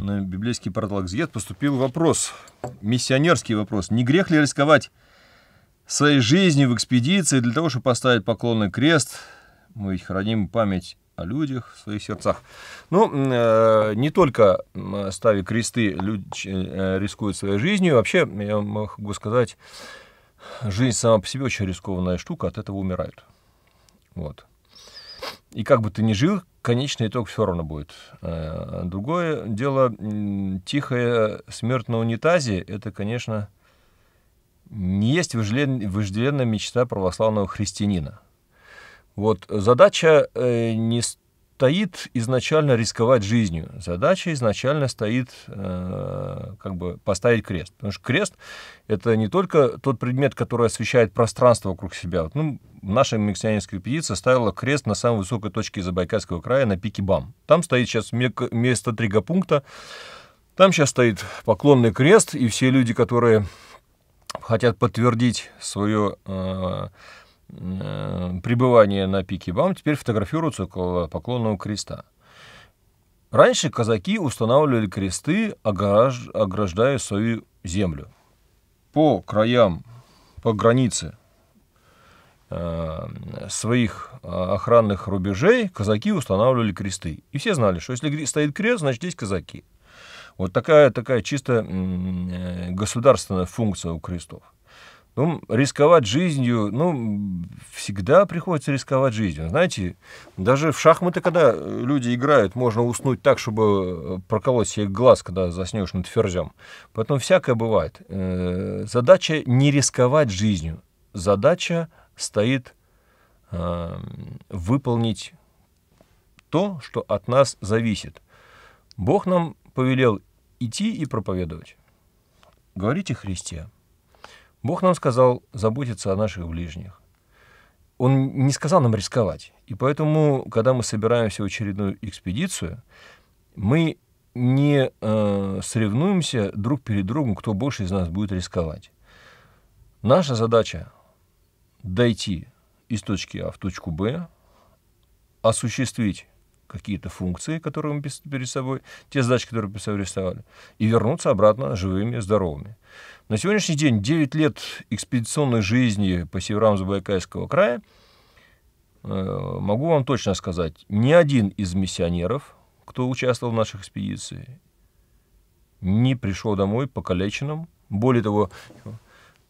на библейский портал «Экзегет» поступил вопрос, миссионерский вопрос. Не грех ли рисковать своей жизнью в экспедиции для того, чтобы поставить поклонный крест? Мы ведь храним память о людях в своих сердцах. Ну, э, не только ставя кресты, люди э, рискуют своей жизнью. Вообще, я могу сказать, жизнь сама по себе очень рискованная штука, от этого умирают. Вот. И как бы ты ни жил, конечный итог все равно будет. Э, другое дело, тихая смерть на унитазе, это, конечно, не есть вожделенная мечта православного христианина. Вот задача э, не стоит изначально рисковать жизнью. Задача изначально стоит э, как бы поставить крест. Потому что крест — это не только тот предмет, который освещает пространство вокруг себя. Вот, ну, наша мексианинская экспедиция ставила крест на самой высокой точке Забайкальского края, на пике БАМ. Там стоит сейчас место тригопункта. Там сейчас стоит поклонный крест, и все люди, которые хотят подтвердить свое... Э, Э, пребывания на пике Бам теперь фотографируются около поклонного креста. Раньше казаки устанавливали кресты, ограж... ограждая свою землю. По краям, по границе э, своих э, охранных рубежей казаки устанавливали кресты. И все знали, что если стоит крест, значит здесь казаки. Вот такая, такая чисто э, государственная функция у крестов. Ну, рисковать жизнью, ну, всегда приходится рисковать жизнью. Знаете, даже в шахматы, когда э, люди играют, можно уснуть так, чтобы э, проколоть себе глаз, когда заснешь над ферзем. Поэтому всякое бывает. Э, задача не рисковать жизнью. Задача стоит эм, выполнить то, что от нас зависит. Бог нам повелел идти и проповедовать. Говорите Христе. Бог нам сказал заботиться о наших ближних. Он не сказал нам рисковать. И поэтому, когда мы собираемся в очередную экспедицию, мы не э, соревнуемся друг перед другом, кто больше из нас будет рисковать. Наша задача дойти из точки А в точку Б, осуществить какие-то функции, которые мы перед собой, те задачи, которые перед собой рисовали, и вернуться обратно живыми здоровыми. На сегодняшний день 9 лет экспедиционной жизни по северам Забайкальского края, э, могу вам точно сказать, ни один из миссионеров, кто участвовал в наших экспедициях, не пришел домой покалеченным. Более того,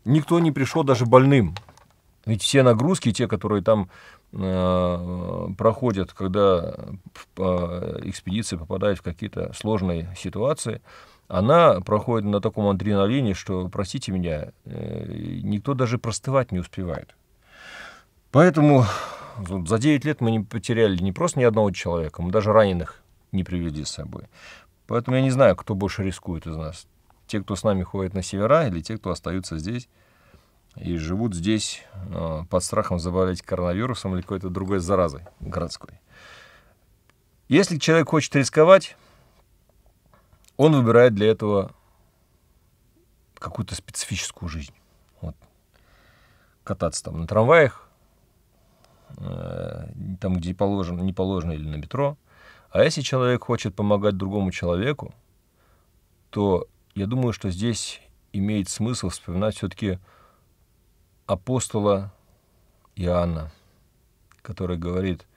никто не пришел даже больным. Ведь все нагрузки, те, которые там э, проходят, когда э, экспедиция попадает в какие-то сложные ситуации, она проходит на таком адреналине, что, простите меня, э, никто даже простывать не успевает. Поэтому за 9 лет мы не потеряли не просто ни одного человека, мы даже раненых не привели с собой. Поэтому я не знаю, кто больше рискует из нас. Те, кто с нами ходит на севера, или те, кто остаются здесь и живут здесь э, под страхом заболеть коронавирусом или какой-то другой заразой городской. Если человек хочет рисковать, он выбирает для этого какую-то специфическую жизнь. Вот. Кататься там на трамваях, э, там, где положено, не положено, или на метро. А если человек хочет помогать другому человеку, то я думаю, что здесь имеет смысл вспоминать все-таки апостола Иоанна, который говорит,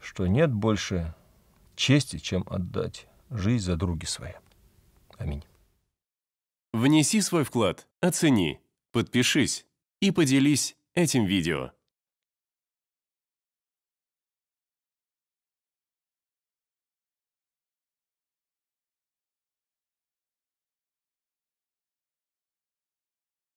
что нет больше чести, чем отдать жизнь за други свои. Аминь. Внеси свой вклад, оцени, подпишись и поделись этим видео.